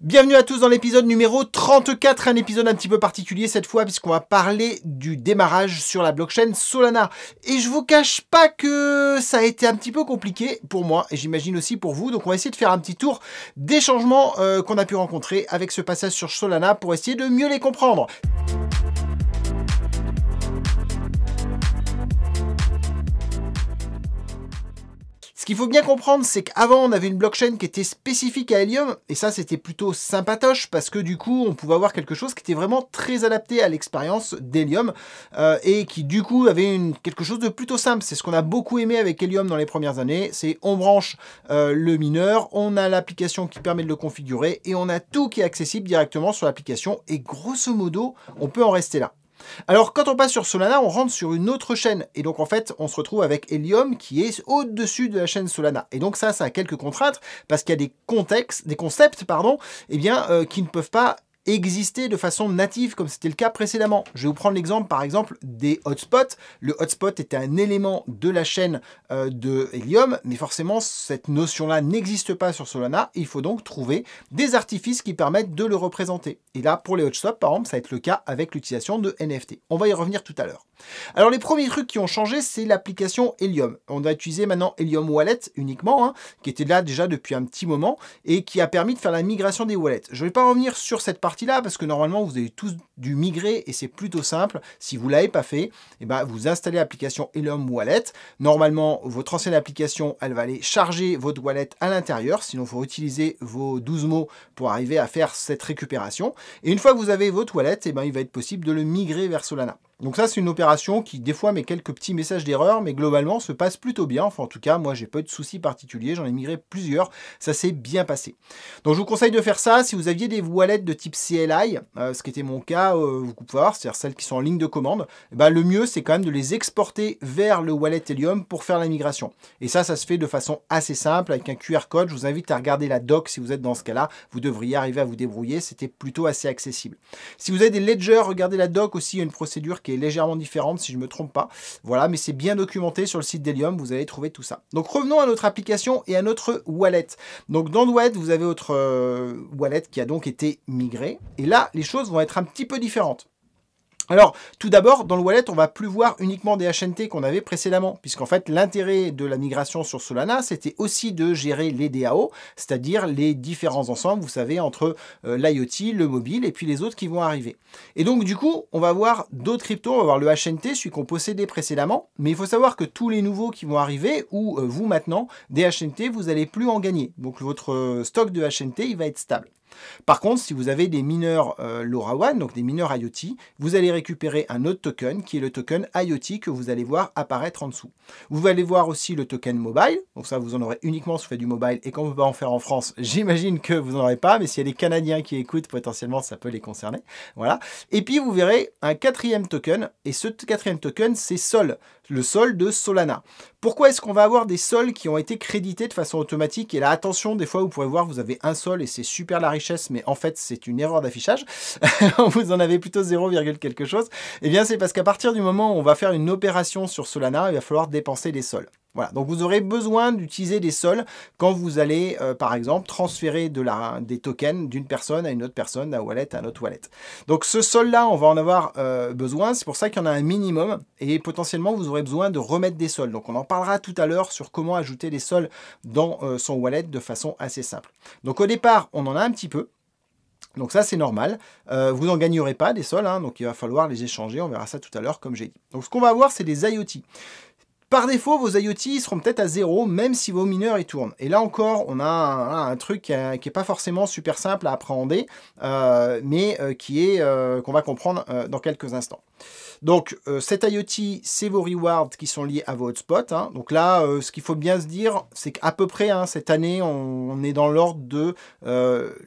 Bienvenue à tous dans l'épisode numéro 34, un épisode un petit peu particulier cette fois puisqu'on va parler du démarrage sur la blockchain Solana. Et je vous cache pas que ça a été un petit peu compliqué pour moi et j'imagine aussi pour vous. Donc on va essayer de faire un petit tour des changements euh, qu'on a pu rencontrer avec ce passage sur Solana pour essayer de mieux les comprendre. qu'il faut bien comprendre, c'est qu'avant, on avait une blockchain qui était spécifique à Helium, et ça, c'était plutôt sympatoche, parce que du coup, on pouvait avoir quelque chose qui était vraiment très adapté à l'expérience d'Helium, euh, et qui du coup avait une, quelque chose de plutôt simple. C'est ce qu'on a beaucoup aimé avec Helium dans les premières années, c'est on branche euh, le mineur, on a l'application qui permet de le configurer, et on a tout qui est accessible directement sur l'application, et grosso modo, on peut en rester là. Alors quand on passe sur Solana, on rentre sur une autre chaîne. Et donc en fait, on se retrouve avec Helium qui est au-dessus de la chaîne Solana. Et donc ça, ça a quelques contraintes parce qu'il y a des contextes, des concepts, pardon, eh bien, euh, qui ne peuvent pas exister de façon native comme c'était le cas précédemment. Je vais vous prendre l'exemple par exemple des hotspots. Le hotspot était un élément de la chaîne euh, de Helium, mais forcément cette notion-là n'existe pas sur Solana. Il faut donc trouver des artifices qui permettent de le représenter. Et là, pour les hotspots, par exemple, ça va être le cas avec l'utilisation de NFT. On va y revenir tout à l'heure. Alors les premiers trucs qui ont changé, c'est l'application Helium. On va utiliser maintenant Helium Wallet uniquement, hein, qui était là déjà depuis un petit moment et qui a permis de faire la migration des wallets. Je ne vais pas revenir sur cette partie là parce que normalement, vous avez tous dû migrer et c'est plutôt simple. Si vous ne l'avez pas fait, et eh ben, vous installez l'application Elum Wallet. Normalement, votre ancienne application, elle va aller charger votre wallet à l'intérieur, sinon il faut utiliser vos 12 mots pour arriver à faire cette récupération. Et une fois que vous avez votre wallet, et eh ben, il va être possible de le migrer vers Solana. Donc ça, c'est une opération qui, des fois, met quelques petits messages d'erreur, mais globalement, se passe plutôt bien. Enfin, en tout cas, moi, j'ai pas eu de soucis particuliers. J'en ai migré plusieurs. Ça s'est bien passé. Donc, je vous conseille de faire ça. Si vous aviez des wallets de type CLI, euh, ce qui était mon cas, euh, vous pouvez voir, c'est-à-dire celles qui sont en ligne de commande, eh ben, le mieux, c'est quand même de les exporter vers le wallet Helium pour faire la migration. Et ça, ça se fait de façon assez simple avec un QR code. Je vous invite à regarder la doc si vous êtes dans ce cas-là. Vous devriez arriver à vous débrouiller. C'était plutôt assez accessible. Si vous avez des ledgers, regardez la doc aussi. Il y a une procédure qui qui est légèrement différente si je ne me trompe pas. Voilà, mais c'est bien documenté sur le site d'Helium, vous allez trouver tout ça. Donc revenons à notre application et à notre wallet. Donc dans le wallet, vous avez votre euh, wallet qui a donc été migré. Et là, les choses vont être un petit peu différentes. Alors, tout d'abord, dans le wallet, on va plus voir uniquement des HNT qu'on avait précédemment, puisqu'en fait, l'intérêt de la migration sur Solana, c'était aussi de gérer les DAO, c'est-à-dire les différents ensembles, vous savez, entre euh, l'IoT, le mobile et puis les autres qui vont arriver. Et donc, du coup, on va voir d'autres cryptos, on va voir le HNT, celui qu'on possédait précédemment, mais il faut savoir que tous les nouveaux qui vont arriver, ou euh, vous maintenant, des HNT, vous n'allez plus en gagner. Donc, votre euh, stock de HNT, il va être stable. Par contre, si vous avez des mineurs euh, LoRaWAN, donc des mineurs IoT, vous allez récupérer un autre token qui est le token IoT que vous allez voir apparaître en dessous. Vous allez voir aussi le token mobile, donc ça vous en aurez uniquement si vous faites du mobile et ne peut pas en faire en France, j'imagine que vous n'en aurez pas, mais s'il y a des Canadiens qui écoutent, potentiellement ça peut les concerner. Voilà. Et puis vous verrez un quatrième token, et ce quatrième token c'est SOL le sol de Solana. Pourquoi est-ce qu'on va avoir des sols qui ont été crédités de façon automatique Et là, attention, des fois, vous pourrez voir, vous avez un sol et c'est super la richesse, mais en fait, c'est une erreur d'affichage. vous en avez plutôt 0, quelque chose. Eh bien, c'est parce qu'à partir du moment où on va faire une opération sur Solana, il va falloir dépenser des sols donc vous aurez besoin d'utiliser des sols quand vous allez, euh, par exemple, transférer des tokens d'une personne à une autre personne, d'un wallet à un autre wallet. Donc ce sol-là, on va en avoir euh, besoin, c'est pour ça qu'il y en a un minimum, et potentiellement vous aurez besoin de remettre des sols. Donc on en parlera tout à l'heure sur comment ajouter des sols dans euh, son wallet de façon assez simple. Donc au départ, on en a un petit peu, donc ça, c'est normal. vous n'en gagnerez pas des sols, hein. donc il va falloir les échanger. On verra ça tout à l'heure, comme j'ai dit. Donc ce qu'on va voir c'est des IoT. Par défaut, vos IoT seront peut-être à zéro, même si vos mineurs y tournent. Et là encore, on a un, truc qui n'est pas forcément super simple à appréhender, euh, mais euh, qui est euh, qu'on va comprendre dans quelques instants. Donc, euh, cet IoT, c'est vos rewards qui sont liés à vos hotspots. Hein. Donc là, euh, ce qu'il faut bien se dire, c'est qu'à peu près, hein, cette année, on, est dans l'ordre de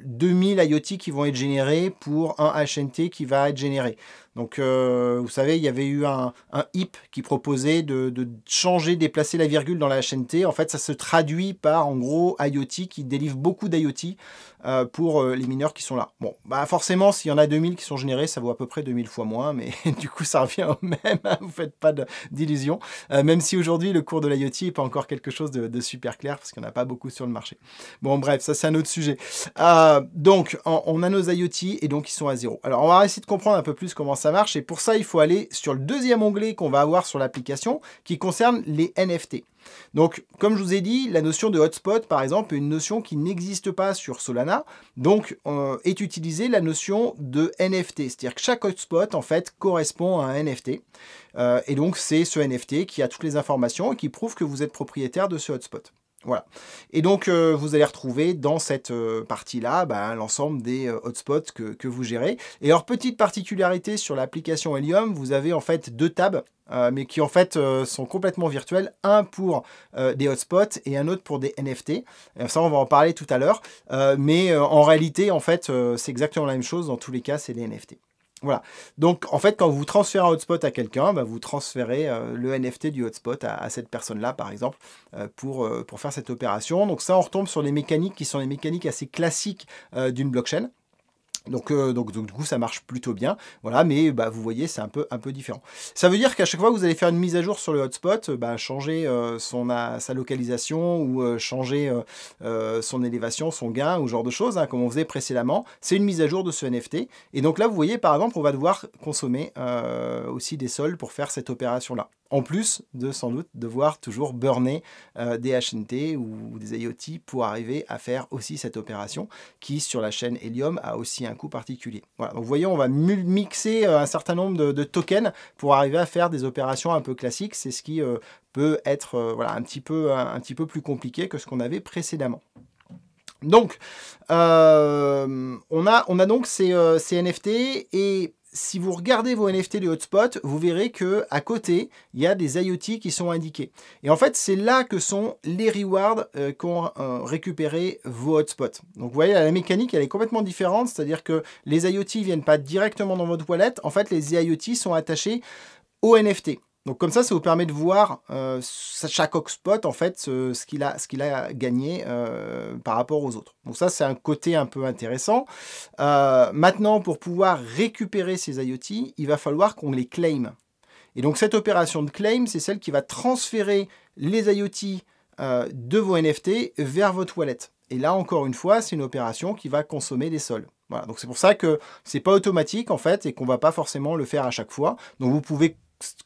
2000 euh, IoT qui vont être générés pour un HNT qui va être généré. Donc, vous savez, il y avait eu un, HIP qui proposait de, changer, déplacer la virgule dans la HNT. En fait, ça se traduit par, en gros, IoT qui délivre beaucoup d'IoT pour les mineurs qui sont là. Bon, bah forcément, s'il y en a 2000 qui sont générés, ça vaut à peu près 2000 fois moins, mais du coup, ça revient au même. vous hein, vous faites pas d'illusions. Euh, même si aujourd'hui, le cours de l'IoT n'est pas encore quelque chose de, super clair parce qu'on a pas beaucoup sur le marché. Bon, bref, ça, c'est un autre sujet. Euh, donc, on, on, a nos IoT et donc ils sont à zéro. Alors, on va essayer de comprendre un peu plus comment ça marche. Et pour ça, il faut aller sur le deuxième onglet qu'on va avoir sur l'application qui concerne les NFT. Donc, comme je vous ai dit, la notion de hotspot, par exemple, est une notion qui n'existe pas sur Solana. Donc, euh, est utilisée la notion de NFT. C'est-à-dire que chaque hotspot, en fait, correspond à un NFT. Euh, et donc, c'est ce NFT qui a toutes les informations et qui prouve que vous êtes propriétaire de ce hotspot. Voilà. Et donc, euh, vous allez retrouver dans cette euh, partie-là bah, l'ensemble des euh, hotspots que, vous gérez. Et alors, petite particularité sur l'application Helium, vous avez en fait deux tabs, mais qui en fait sont complètement virtuelles, Un pour des hotspots et un autre pour des NFT. ça, on va en parler tout à l'heure. mais en réalité, en fait, c'est exactement la même chose. Dans tous les cas, c'est des NFT. Voilà. Donc, en fait, quand vous transférez un hotspot à quelqu'un, bah, vous transférez euh, le NFT du hotspot à, cette personne-là, par exemple, euh, pour, euh, pour faire cette opération. Donc, ça, on retombe sur les mécaniques qui sont les mécaniques assez classiques d'une blockchain. Euh, donc, donc, du coup ça marche plutôt bien, voilà, mais bah, vous voyez c'est un peu, un peu différent. Ça veut dire qu'à chaque fois que vous allez faire une mise à jour sur le hotspot, bah, changer euh, euh, sa localisation ou changer son élévation, son gain ou ce genre de choses, hein, comme on faisait précédemment, c'est une mise à jour de ce NFT. Et donc là vous voyez par exemple on va devoir consommer aussi des sols pour faire cette opération là. En plus de sans doute devoir toujours burner euh, des HNT ou, des IoT pour arriver à faire aussi cette opération qui sur la chaîne Helium a aussi un coût particulier. Voilà, donc voyons, on va mixer euh, un certain nombre de, tokens pour arriver à faire des opérations un peu classiques. C'est ce qui euh, peut être voilà, un, petit peu, un, petit peu plus compliqué que ce qu'on avait précédemment. Donc, on, a, on a donc ces, ces NFT et si vous regardez vos NFT de hotspot, vous verrez que à côté, il y a des IoT qui sont indiqués. Et en fait, c'est là que sont les rewards qu'on euh, qu'ont euh, récupéré vos hotspots. Donc vous voyez, la mécanique, elle est complètement différente, c'est-à-dire que les IoT viennent pas directement dans votre wallet, en fait, les IoT sont attachés au NFT. Donc comme ça, ça vous permet de voir euh, chaque spot en fait ce, qu'il a, qu'il a, gagné euh, par rapport aux autres. Donc ça, c'est un côté un peu intéressant. Euh, maintenant, pour pouvoir récupérer ces IoT, il va falloir qu'on les claim. Et donc cette opération de claim, c'est celle qui va transférer les IoT de vos NFT vers votre wallet. Et là, encore une fois, c'est une opération qui va consommer des sols. Voilà, donc c'est pour ça que c'est pas automatique en fait et qu'on va pas forcément le faire à chaque fois. Donc vous pouvez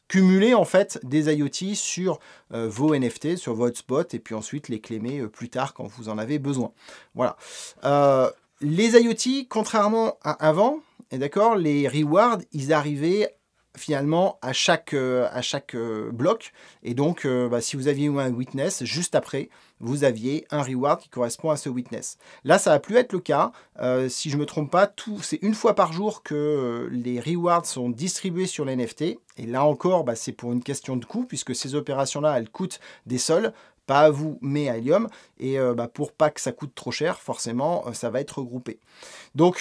cumuler en fait des IoT sur euh, vos NFT, sur votre spot, et puis ensuite les clémer euh, plus tard quand vous en avez besoin. Voilà. Euh, les IoT, contrairement à avant, et d'accord, les rewards, ils arrivaient finalement à chaque, à chaque bloc. Et donc, bah, si vous aviez eu un witness juste après, vous aviez un reward qui correspond à ce witness. Là, ça va plus être le cas. Euh, si je ne me trompe pas, c'est une fois par jour que euh, les rewards sont distribués sur l'NFT. Et là encore, bah, c'est pour une question de coût, puisque ces opérations-là, elles coûtent des sols pas à vous, mais à Helium. Et euh, bah, pour pas que ça coûte trop cher, forcément, ça va être regroupé. Donc,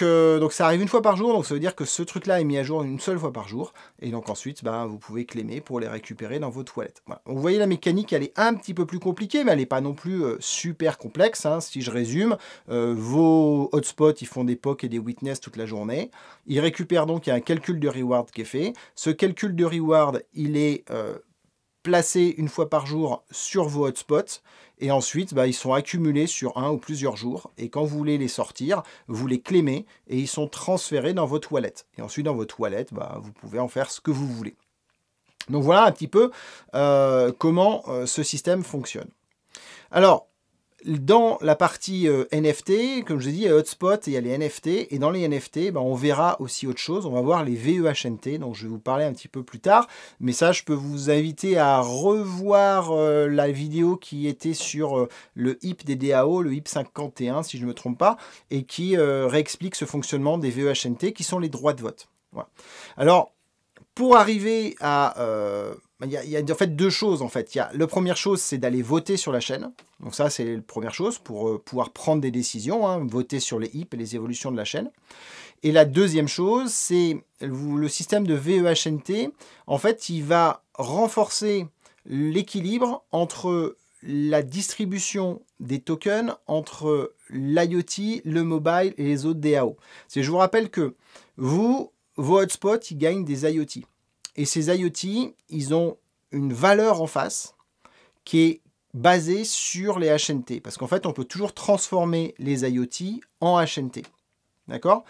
ça arrive une fois par jour, donc ça veut dire que ce truc-là est mis à jour une seule fois par jour. Et donc ensuite, bah, vous pouvez clémer pour les récupérer dans vos toilettes. vous voyez, la mécanique, elle est un petit peu plus compliquée, mais elle n'est pas non plus euh, super complexe. Hein, si je résume, euh, vos hotspots, ils font des POC et des witness toute la journée. Ils récupèrent donc, il y a un calcul de reward qui est fait. Ce calcul de reward, il est euh, placé une fois par jour sur vos hotspots et ensuite bah, ils sont accumulés sur un ou plusieurs jours et quand vous voulez les sortir, vous les clémez et ils sont transférés dans votre wallet. Et ensuite dans votre wallet, bah, vous pouvez en faire ce que vous voulez. Donc voilà un petit peu comment ce système fonctionne. Alors, dans la partie euh, NFT, comme je l'ai dit, il y a Hotspot et il y a les NFT. Et dans les NFT, ben, on verra aussi autre chose. On va voir les VEHNT, dont je vais vous parler un petit peu plus tard. Mais ça, je peux vous inviter à revoir euh, la vidéo qui était sur euh, le HIP des DAO, le HIP 51, si je ne me trompe pas, et qui réexplique ce fonctionnement des VEHNT, qui sont les droits de vote. Alors, pour arriver à ben, il y, a, en fait deux choses en fait. Il y a, la première chose, c'est d'aller voter sur la chaîne. Donc ça, c'est la première chose pour euh, pouvoir prendre des décisions, hein, voter sur les hips et les évolutions de la chaîne. Et la deuxième chose, c'est le système de VEHNT. En fait, il va renforcer l'équilibre entre la distribution des tokens entre l'IoT, le mobile et les autres DAO. Je vous rappelle que vous, vos hotspots, ils gagnent des IoT. Et ces IoT, ils ont une valeur en face qui est basée sur les HNT. Parce qu'en fait, on peut toujours transformer les IoT en HNT. D'accord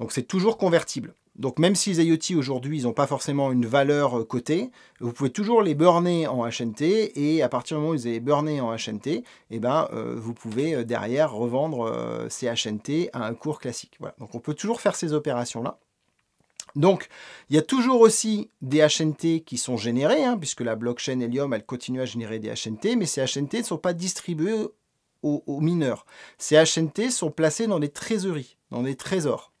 Donc c'est toujours convertible. Donc même si les IoT aujourd'hui, ils n'ont pas forcément une valeur euh, cotée, vous pouvez toujours les burner en HNT et à partir du moment où vous avez burné en HNT, eh ben, euh, vous pouvez euh, derrière revendre ces HNT à un cours classique. Donc on peut toujours faire ces opérations-là. Donc, il y a toujours aussi des HNT qui sont générés, hein, puisque la blockchain Helium, elle continue à générer des HNT, mais ces HNT ne sont pas distribués aux, mineurs. Ces HNT sont placés dans des trésoreries, dans des trésors.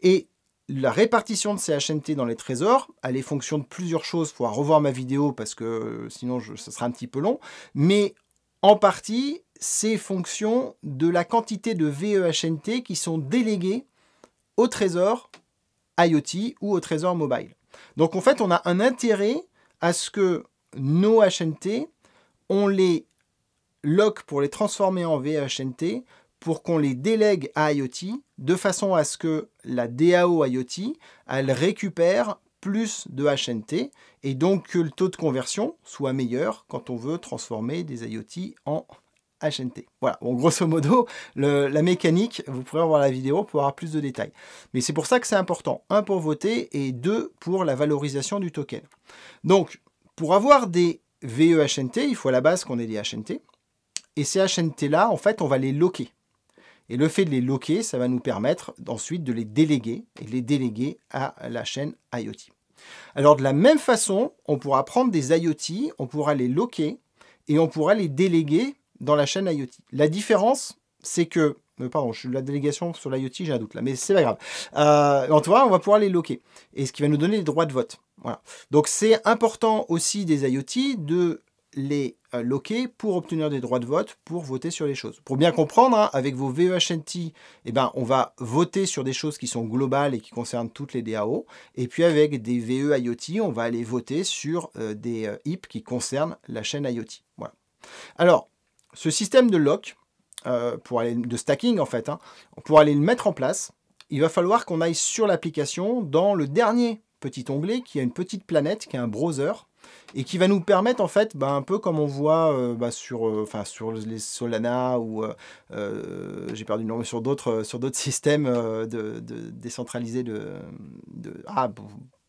Et la répartition de ces HNT dans les trésors, elle est fonction de plusieurs choses. Il revoir ma vidéo parce que euh, sinon, je, sera un petit peu long. Mais en partie, c'est fonction de la quantité de VEHNT qui sont délégués au trésor IoT ou au Trésor Mobile. Donc en fait, on a un intérêt à ce que nos HNT, on les lock pour les transformer en VHNT, pour qu'on les délègue à IoT, de façon à ce que la DAO IoT, elle récupère plus de HNT, et donc que le taux de conversion soit meilleur quand on veut transformer des IoT en HNT. Voilà, bon, grosso modo, la mécanique, vous pourrez voir la vidéo pour avoir plus de détails. Mais c'est pour ça que c'est important. Un, pour voter, et deux, pour la valorisation du token. Donc, pour avoir des VEHNT, il faut à la base qu'on ait des HNT. Et ces HNT-là, en fait, on va les loquer. Et le fait de les loquer, ça va nous permettre ensuite de les déléguer et les déléguer à la chaîne IoT. Alors de la même façon, on pourra prendre des IoT, on pourra les loquer et on pourra les déléguer dans la chaîne IoT. La différence, c'est que euh, pardon, je suis la délégation sur l'IoT, j'ai un doute là, mais c'est pas grave. Euh, en tout cas, on va pouvoir les loquer. Et ce qui va nous donner les droits de vote. Voilà. Donc c'est important aussi des IoT de les euh, loquer pour obtenir des droits de vote, pour voter sur les choses. Pour bien comprendre, hein, avec vos VEHNT, et eh ben, on va voter sur des choses qui sont globales et qui concernent toutes les DAO. Et puis avec des VE IoT, on va aller voter sur des IP qui concernent la chaîne IoT. Voilà. Alors, ce système de lock, euh, pour aller, de stacking en fait, hein, pour aller le mettre en place, il va falloir qu'on aille sur l'application dans le dernier petit onglet qui a une petite planète, qui est un browser, et qui va nous permettre en fait, ben, un peu comme on voit euh, ben, sur, euh, sur les Solana ou j'ai perdu le nom, sur d'autres systèmes de, décentralisés de, de ah,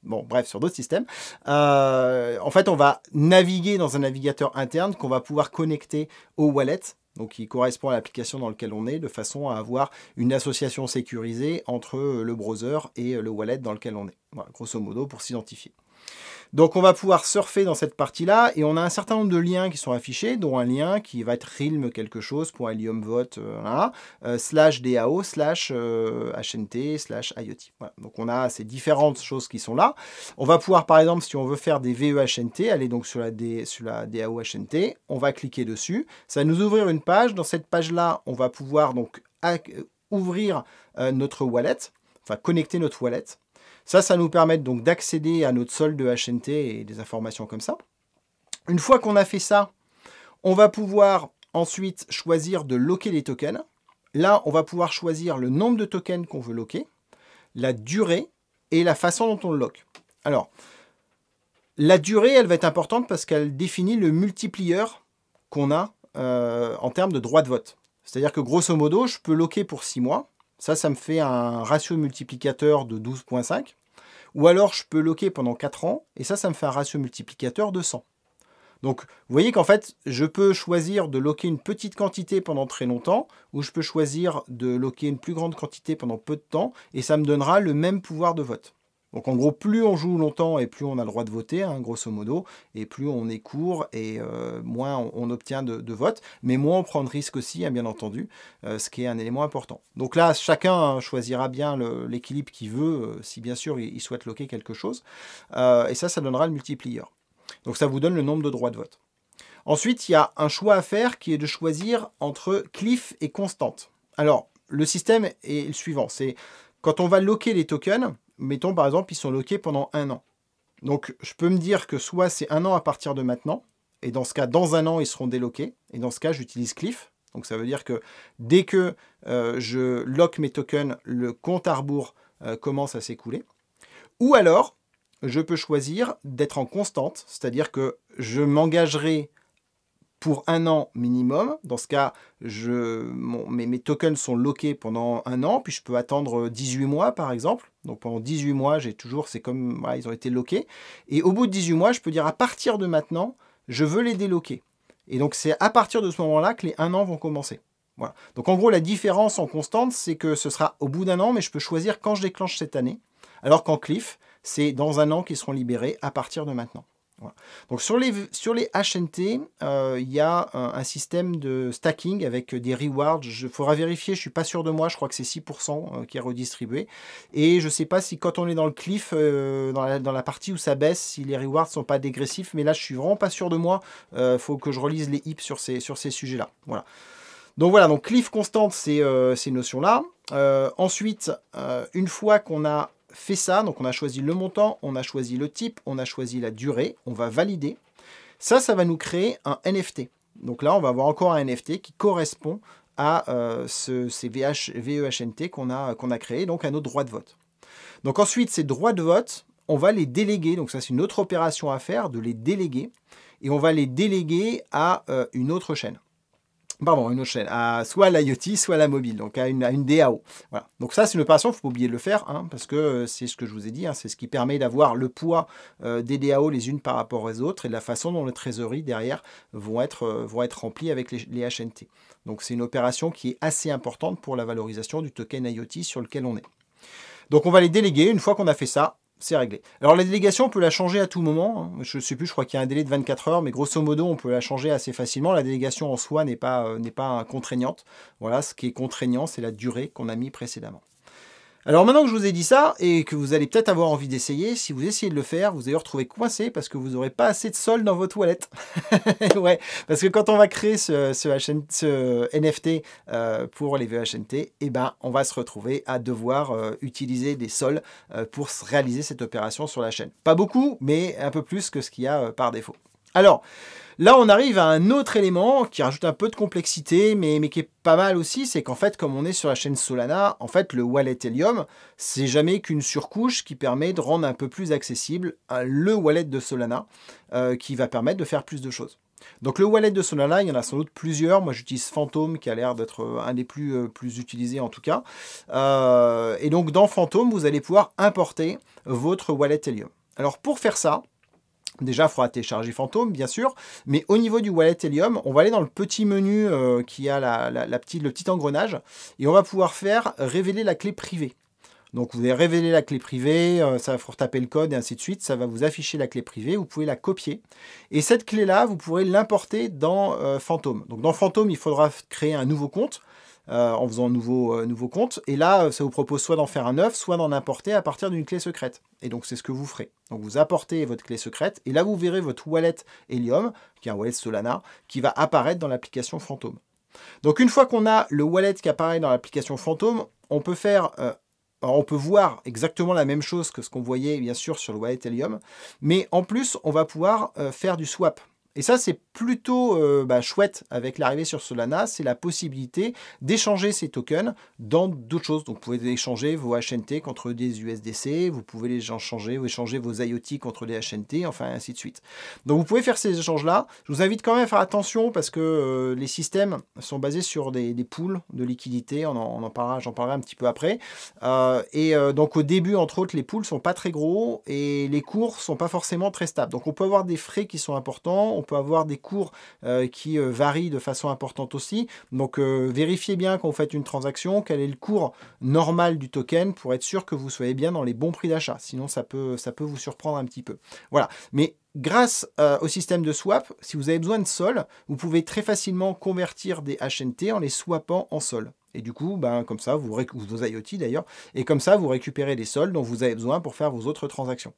bon bref, sur d'autres systèmes. Euh, en fait, on va naviguer dans un navigateur interne qu'on va pouvoir connecter au wallet donc qui correspond à l'application dans laquelle on est, de façon à avoir une association sécurisée entre le browser et le wallet dans lequel on est. grosso modo, pour s'identifier. Donc on va pouvoir surfer dans cette partie-là et on a un certain nombre de liens qui sont affichés, dont un lien qui va être realm quelque chose, pour vote, euh, euh, slash DAO, slash HNT, euh, slash IoT. Donc on a ces différentes choses qui sont là. On va pouvoir par exemple, si on veut faire des VEHNT, aller donc sur la, sur la DAO HNT, on va cliquer dessus. Ça va nous ouvrir une page. Dans cette page-là, on va pouvoir donc ouvrir notre wallet, enfin connecter notre wallet. Ça, ça nous permet donc d'accéder à notre solde HNT et des informations comme ça. Une fois qu'on a fait ça, on va pouvoir ensuite choisir de loquer les tokens. Là, on va pouvoir choisir le nombre de tokens qu'on veut loquer, la durée et la façon dont on le loque. Alors, la durée, elle va être importante parce qu'elle définit le multiplier qu'on a euh, en termes de droit de vote. C'est-à-dire que grosso modo, je peux loquer pour 6 mois. Ça, ça me fait un ratio multiplicateur de 12.5. Ou alors, je peux loquer pendant 4 ans, et ça, ça me fait un ratio multiplicateur de 100. Donc, vous voyez qu'en fait, je peux choisir de loquer une petite quantité pendant très longtemps, ou je peux choisir de loquer une plus grande quantité pendant peu de temps, et ça me donnera le même pouvoir de vote. Donc en gros, plus on joue longtemps et plus on a le droit de voter, hein, grosso modo, et plus on est court et euh, moins on, obtient de, votes, mais moins on prend de risques aussi, hein, bien entendu, euh, ce qui est un élément important. Donc là, chacun hein, choisira bien l'équilibre qu'il veut, euh, si bien sûr il, souhaite loquer quelque chose, et ça, ça donnera le multiplier. Donc ça vous donne le nombre de droits de vote. Ensuite, il y a un choix à faire qui est de choisir entre cliff et constante. Alors, le système est le suivant, c'est quand on va loquer les tokens, mettons par exemple, ils sont loqués pendant un an. Donc je peux me dire que soit c'est un an à partir de maintenant, et dans ce cas, dans un an, ils seront déloqués, et dans ce cas, j'utilise Cliff. Donc ça veut dire que dès que euh, je lock mes tokens, le compte à euh, commence à s'écouler. Ou alors, je peux choisir d'être en constante, c'est-à-dire que je m'engagerai pour un an minimum. Dans ce cas, je, mes, tokens sont loqués pendant un an, puis je peux attendre 18 euh, mois par exemple. Donc pendant 18 mois, j'ai toujours, c'est comme, ils ont été loqués. Et au bout de 18 mois, je peux dire à partir de maintenant, je veux les déloquer. Et donc c'est à partir de ce moment-là que les un an vont commencer. Voilà. Donc en gros, la différence en constante, c'est que ce sera au bout d'un an, mais je peux choisir quand je déclenche cette année, alors qu'en Cliff, c'est dans un an qu'ils seront libérés à partir de maintenant. Donc sur les, sur les HNT, euh, il y a un, système de stacking avec des rewards. Il faudra vérifier, je ne suis pas sûr de moi, je crois que c'est 6% euh, qui est redistribué. Et je ne sais pas si quand on est dans le cliff, euh, dans, la, partie où ça baisse, si les rewards ne sont pas dégressifs. Mais là, je suis vraiment pas sûr de moi. Il faut que je relise les hips sur ces, sur ces sujets-là. Voilà. Donc voilà, donc cliff constante, c'est ces notions-là. ensuite, une fois qu'on a fait ça. Donc on a choisi le montant, on a choisi le type, on a choisi la durée, on va valider. Ça, ça va nous créer un NFT. Donc là, on va avoir encore un NFT qui correspond à euh, ce, ces VEHNT qu'on a, qu'on a créé, donc à nos droits de vote. Donc ensuite, ces droits de vote, on va les déléguer. Donc ça, c'est une autre opération à faire, de les déléguer. Et on va les déléguer à euh, une autre chaîne pardon, une autre chaîne, à soit l'IoT, soit la mobile, donc à une, DAO. Voilà. Donc ça, c'est une opération, il ne faut pas oublier de le faire, hein, parce que euh, c'est ce que je vous ai dit, hein, c'est ce qui permet d'avoir le poids euh, des DAO les unes par rapport aux autres et la façon dont les trésoreries derrière vont être, euh, vont être remplies avec les, les HNT. Donc c'est une opération qui est assez importante pour la valorisation du token IoT sur lequel on est. Donc on va les déléguer, une fois qu'on a fait ça, c'est réglé. Alors la délégation, on peut la changer à tout moment. Hein. Je ne sais plus, je crois qu'il y a un délai de 24 heures, mais grosso modo, on peut la changer assez facilement. La délégation en soi n'est pas, euh, n'est pas contraignante. Voilà, ce qui est contraignant, c'est la durée qu'on a mis précédemment. Alors maintenant que je vous ai dit ça, et que vous allez peut-être avoir envie d'essayer, si vous essayez de le faire, vous allez retrouver coincé parce que vous n'aurez pas assez de sol dans votre toilettes. ouais, parce que quand on va créer ce, NFT euh, pour les VHNT, eh ben, on va se retrouver à devoir euh, utiliser des sols euh, pour réaliser cette opération sur la chaîne. Pas beaucoup, mais un peu plus que ce qu'il y a par défaut. Alors, Là, on arrive à un autre élément qui rajoute un peu de complexité, mais, mais qui est pas mal aussi, c'est qu'en fait, comme on est sur la chaîne Solana, en fait, le wallet Helium, c'est jamais qu'une surcouche qui permet de rendre un peu plus accessible euh, le wallet de Solana, euh, qui va permettre de faire plus de choses. Donc le wallet de Solana, il y en a sans doute plusieurs. Moi, j'utilise Phantom, qui a l'air d'être euh, un des plus, plus, utilisés en tout cas. et donc dans Phantom, vous allez pouvoir importer votre wallet Helium. Alors pour faire ça, Déjà, il faudra télécharger Fantôme, bien sûr. Mais au niveau du wallet Helium, on va aller dans le petit menu euh, qui a la, petite, le petit engrenage. Et on va pouvoir faire révéler la clé privée. Donc vous allez révéler la clé privée, euh, ça va retaper le code et ainsi de suite, ça va vous afficher la clé privée, vous pouvez la copier. Et cette clé-là, vous pourrez l'importer dans euh, Fantôme. Phantom. Donc dans Fantôme, il faudra créer un nouveau compte. Euh, en faisant un nouveau, euh, nouveau compte. Et là, euh, ça vous propose soit d'en faire un neuf, soit d'en importer à partir d'une clé secrète. Et donc, c'est ce que vous ferez. Donc, vous apportez votre clé secrète, et là, vous verrez votre wallet Helium, qui est un wallet Solana, qui va apparaître dans l'application Fantôme. Donc, une fois qu'on a le wallet qui apparaît dans l'application Fantôme, on peut faire on peut voir exactement la même chose que ce qu'on voyait bien sûr sur le wallet Helium, mais en plus on va pouvoir faire du swap. Et ça, c'est plutôt euh, bah, chouette avec l'arrivée sur Solana, c'est la possibilité d'échanger ces tokens dans d'autres choses. Donc, vous pouvez échanger vos HNT contre des USDC, vous pouvez les échanger ou échanger vos IoT contre des HNT, enfin, ainsi de suite. Donc, vous pouvez faire ces échanges-là. Je vous invite quand même à faire attention parce que euh, les systèmes sont basés sur des, des pools de liquidité. On en, j'en parlerai un petit peu après. Euh, et donc, au début, entre autres, les pools sont pas très gros et les cours sont pas forcément très stables. Donc, on peut avoir des frais qui sont importants peut avoir des cours euh, qui euh, varient de façon importante aussi. Donc euh, vérifiez bien quand vous faites une transaction quel est le cours normal du token pour être sûr que vous soyez bien dans les bons prix d'achat. Sinon ça peut, ça peut vous surprendre un petit peu. Voilà. Mais grâce au système de swap, si vous avez besoin de sol, vous pouvez très facilement convertir des HNT en les swappant en sol. Et du coup, ben, comme ça, vous, vos d'ailleurs, et comme ça, vous récupérez les sols dont vous avez besoin pour faire vos autres transactions.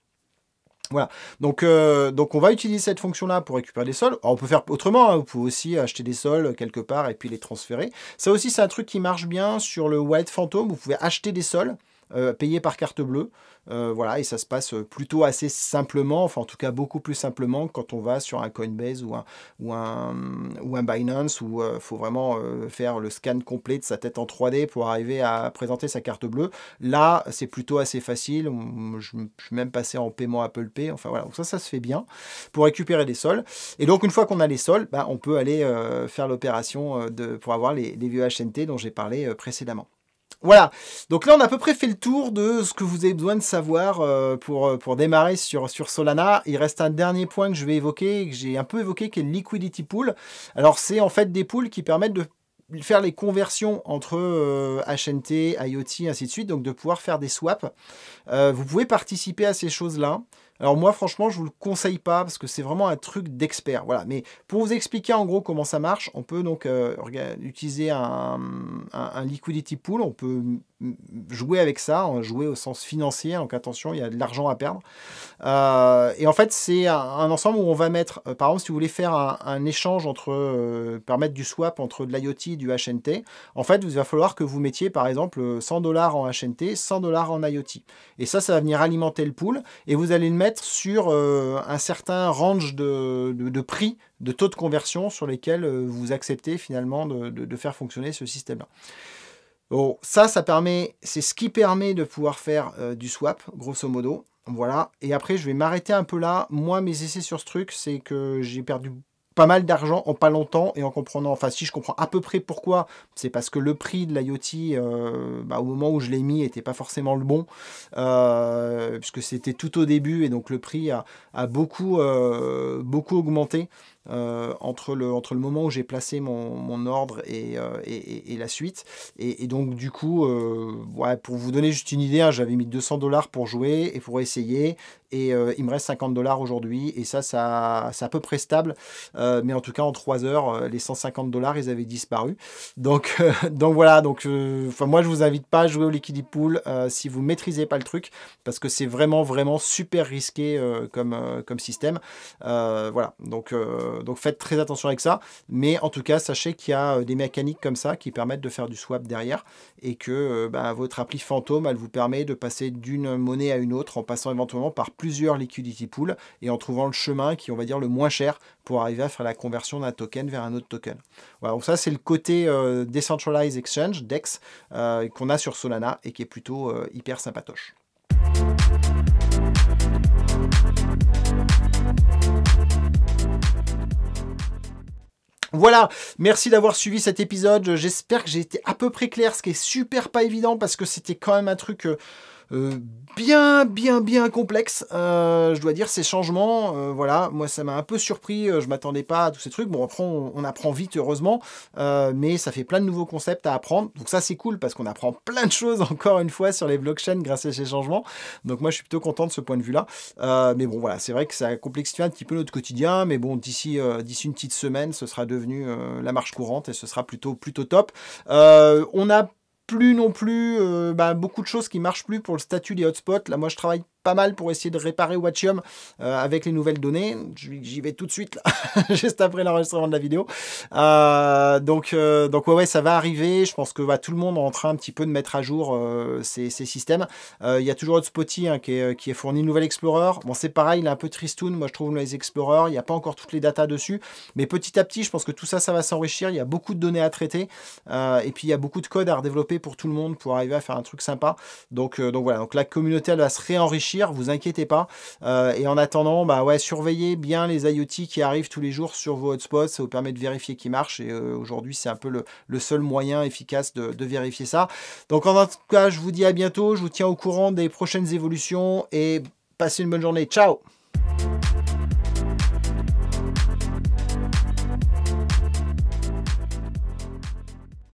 Voilà, donc, euh, donc on va utiliser cette fonction-là pour récupérer des sols. on peut faire autrement, hein. vous pouvez aussi acheter des sols quelque part et puis les transférer. Ça aussi, c'est un truc qui marche bien sur le White Phantom, vous pouvez acheter des sols euh, payé par carte bleue. Euh, voilà, et ça se passe euh, plutôt assez simplement, enfin en tout cas beaucoup plus simplement quand on va sur un Coinbase ou un, ou un, ou un Binance où il faut vraiment faire le scan complet de sa tête en 3D pour arriver à présenter sa carte bleue. Là, c'est plutôt assez facile. Je, suis même passé en paiement Apple Pay. Enfin voilà, donc ça, ça se fait bien pour récupérer des sols. Et donc une fois qu'on a les sols, bah, on peut aller faire l'opération pour avoir les, les vieux HNT dont j'ai parlé précédemment. Voilà, donc là on a à peu près fait le tour de ce que vous avez besoin de savoir euh, euh, pour, démarrer sur, Solana. Il reste un dernier point que je vais évoquer, que j'ai un peu évoqué, qui est le liquidity pool. Alors c'est en fait des pools qui permettent de faire les conversions entre HNT, euh, IoT, ainsi de suite, donc de pouvoir faire des swaps. vous pouvez participer à ces choses-là. Alors moi franchement je vous le conseille pas parce que c'est vraiment un truc d'expert. Voilà, mais pour vous expliquer en gros comment ça marche, on peut donc euh, utiliser un, un liquidity pool, on peut jouer avec ça, jouer au sens financier, donc attention, il y a de l'argent à perdre. Euh, et en fait, c'est un, ensemble où on va mettre, euh, par exemple, si vous voulez faire un, échange entre, euh, permettre du swap entre de l'IoT et du HNT, en fait, il va falloir que vous mettiez, par exemple, 100 dollars en HNT, 100 dollars en IoT. Et ça, ça va venir alimenter le pool, et vous allez le mettre sur un certain range de, prix de taux de conversion sur lesquels vous acceptez finalement de faire fonctionner ce système-là. Bon, ça, ça permet, c'est ce qui permet de pouvoir faire euh, du swap, grosso modo. Voilà. Et après, je vais m'arrêter un peu là. Moi, mes essais sur ce truc, c'est que j'ai perdu pas mal d'argent en pas longtemps et en comprenant, enfin si je comprends à peu près pourquoi, c'est parce que le prix de l'IoT euh, bah, au moment où je l'ai mis était pas forcément le bon, euh, puisque c'était tout au début et donc le prix a, beaucoup, beaucoup augmenté euh, entre, le, entre le moment où j'ai placé mon, mon ordre et, euh, et, la suite. Et, donc, du coup, euh, ouais, pour vous donner juste une idée, hein, j'avais mis 200 dollars pour jouer et pour essayer. Et il me reste 50 dollars aujourd'hui. Et ça, ça c'est à peu près stable. mais en tout cas, en 3 heures, les 150 dollars, ils avaient disparu. Donc, donc voilà. Donc, moi, je vous invite pas à jouer au Liquidy Pool si vous maîtrisez pas le truc. Parce que c'est vraiment, vraiment super risqué comme, comme système. voilà. Donc, euh, donc faites très attention avec ça. Mais en tout cas, sachez qu'il y a euh, des mécaniques comme ça qui permettent de faire du swap derrière et que euh, bah, votre appli fantôme, elle vous permet de passer d'une monnaie à une autre en passant éventuellement par plusieurs liquidity pools et en trouvant le chemin qui, on va dire, le moins cher pour arriver à faire la conversion d'un token vers un autre token. Voilà, donc ça, c'est le côté Decentralized Exchange, DEX, qu'on a sur Solana et qui est plutôt hyper sympatoche. Voilà, merci d'avoir suivi cet épisode. J'espère que j'ai été à peu près clair, ce qui est super pas évident parce que c'était quand même un truc... Euh, euh, bien, bien, bien complexe. Euh, je dois dire, ces changements, euh, voilà, moi ça m'a un peu surpris. je m'attendais pas à tous ces trucs. Bon, après, on, apprend vite, heureusement, mais ça fait plein de nouveaux concepts à apprendre. Donc ça, c'est cool parce qu'on apprend plein de choses encore une fois sur les blockchains grâce à ces changements. Donc moi, je suis plutôt content de ce point de vue-là. mais bon, voilà, c'est vrai que ça complexifie un petit peu notre quotidien, mais bon, d'ici d'ici une petite semaine, ce sera devenu la marche courante et ce sera plutôt plutôt top. on a plus non plus euh, bah, beaucoup de choses qui marchent plus pour le statut des hotspots. Là, moi, je travaille mal pour essayer de réparer Watchium euh, avec les nouvelles données. J'y vais tout de suite, juste après l'enregistrement de la vidéo. Euh, donc, euh, donc ouais, ça va arriver. Je pense que va tout le monde est en train un petit peu de mettre à jour ces, systèmes. Il y a toujours notre Spotify hein, qui, est, qui est fourni nouvel Explorer. Bon, c'est pareil, il est un peu tristoun. Moi, je trouve les Explorer. Il n'y a pas encore toutes les datas dessus. Mais petit à petit, je pense que tout ça, ça va s'enrichir. Il y a beaucoup de données à traiter. et puis, il y a beaucoup de code à redévelopper pour tout le monde pour arriver à faire un truc sympa. Donc, donc voilà. Donc, la communauté, elle va se réenrichir vous inquiétez pas. Euh, et en attendant, bah ouais, surveillez bien les IoT qui arrivent tous les jours sur vos hotspots, ça vous permet de vérifier qu'ils marchent. Et euh, aujourd'hui, c'est un peu le, seul moyen efficace de, de, vérifier ça. Donc en tout cas, je vous dis à bientôt, je vous tiens au courant des prochaines évolutions et passez une bonne journée. Ciao